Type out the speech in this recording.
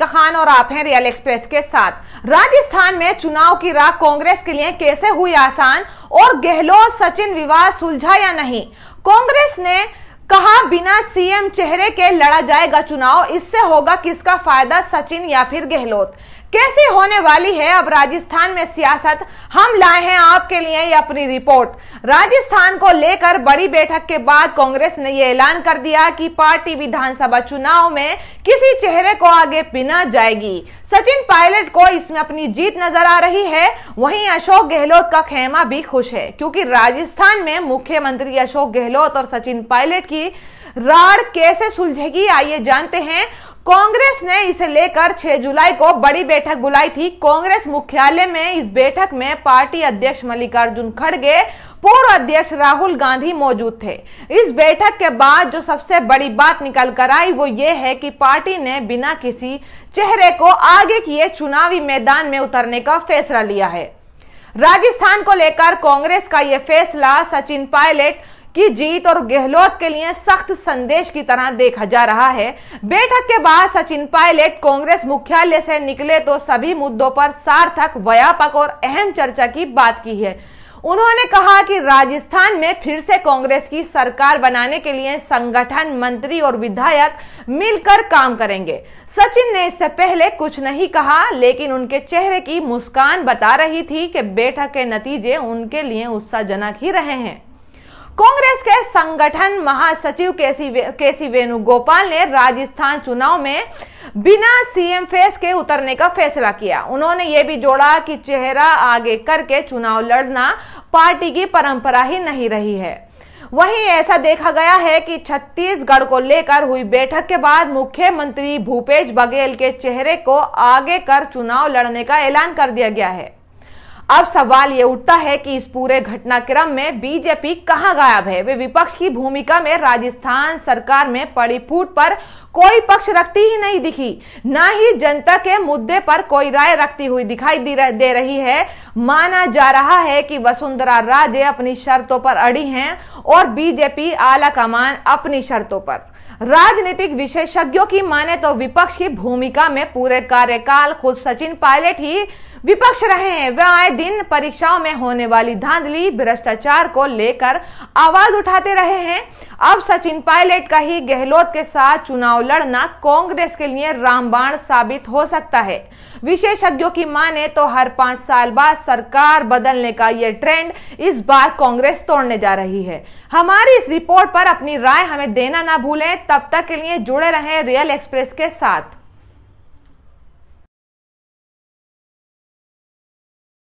खान और आप हैं रियल एक्सप्रेस के साथ राजस्थान में चुनाव की राह कांग्रेस के लिए कैसे हुई आसान और गहलोत सचिन विवाद सुलझा या नहीं कांग्रेस ने कहा बिना सीएम चेहरे के लड़ा जाएगा चुनाव इससे होगा किसका फायदा सचिन या फिर गहलोत कैसे होने वाली है अब राजस्थान में सियासत हम लाए हैं आपके लिए ये अपनी रिपोर्ट राजस्थान को लेकर बड़ी बैठक के बाद कांग्रेस ने यह ऐलान कर दिया कि पार्टी विधानसभा चुनाव में किसी चेहरे को आगे पिना जाएगी सचिन पायलट को इसमें अपनी जीत नजर आ रही है वहीं अशोक गहलोत का खेमा भी खुश है क्योंकि राजस्थान में मुख्यमंत्री अशोक गहलोत और सचिन पायलट की राड़ कैसे सुलझेगी आइए जानते हैं कांग्रेस ने इसे लेकर 6 जुलाई को बड़ी बैठक बुलाई थी कांग्रेस मुख्यालय में इस बैठक में पार्टी अध्यक्ष मल्लिकार्जुन खड़गे पूर्व अध्यक्ष राहुल गांधी मौजूद थे इस बैठक के बाद जो सबसे बड़ी बात निकल कर आई वो ये है कि पार्टी ने बिना किसी चेहरे को आगे किए चुनावी मैदान में उतरने का फैसला लिया है राजस्थान को लेकर कांग्रेस का यह फैसला सचिन पायलट की जीत और गहलोत के लिए सख्त संदेश की तरह देखा जा रहा है बैठक के बाद सचिन पायलट कांग्रेस मुख्यालय से निकले तो सभी मुद्दों पर सार्थक व्यापक और अहम चर्चा की बात की है उन्होंने कहा कि राजस्थान में फिर से कांग्रेस की सरकार बनाने के लिए संगठन मंत्री और विधायक मिलकर काम करेंगे सचिन ने इससे पहले कुछ नहीं कहा लेकिन उनके चेहरे की मुस्कान बता रही थी कि बैठक के नतीजे उनके लिए उत्साहजनक ही रहे हैं कांग्रेस के संगठन महासचिव के सी वेणुगोपाल ने राजस्थान चुनाव में बिना सीएम फेस के उतरने का फैसला किया उन्होंने ये भी जोड़ा कि चेहरा आगे करके चुनाव लड़ना पार्टी की परंपरा ही नहीं रही है वहीं ऐसा देखा गया है कि छत्तीसगढ़ को लेकर हुई बैठक के बाद मुख्यमंत्री भूपेश बघेल के चेहरे को आगे कर चुनाव लड़ने का ऐलान कर दिया गया है अब सवाल ये उठता है कि इस पूरे घटनाक्रम में बीजेपी कहाँ गायब है वे विपक्ष की भूमिका में राजस्थान सरकार में पड़ी फूट पर कोई पक्ष रखती ही नहीं दिखी ना ही जनता के मुद्दे पर कोई राय रखती हुई दिखाई दे रही है माना जा रहा है कि वसुंधरा राजे अपनी शर्तों पर अड़ी हैं और बीजेपी आला कमान अपनी शर्तों पर राजनीतिक विशेषज्ञों की माने तो विपक्ष की भूमिका में पूरे कार्यकाल खुद सचिन पायलट ही विपक्ष रहे हैं वह आए दिन परीक्षाओं में होने वाली धांधली भ्रष्टाचार को लेकर आवाज उठाते रहे हैं अब सचिन पायलट का ही गहलोत के साथ चुनाव लड़ना कांग्रेस के लिए रामबाण साबित हो सकता है विशेषज्ञों की माने तो हर पांच साल बाद सरकार बदलने का यह ट्रेंड इस बार कांग्रेस तोड़ने जा रही है हमारी इस रिपोर्ट पर अपनी राय हमें देना ना भूलें तब तक के लिए जुड़े रहें रियल एक्सप्रेस के साथ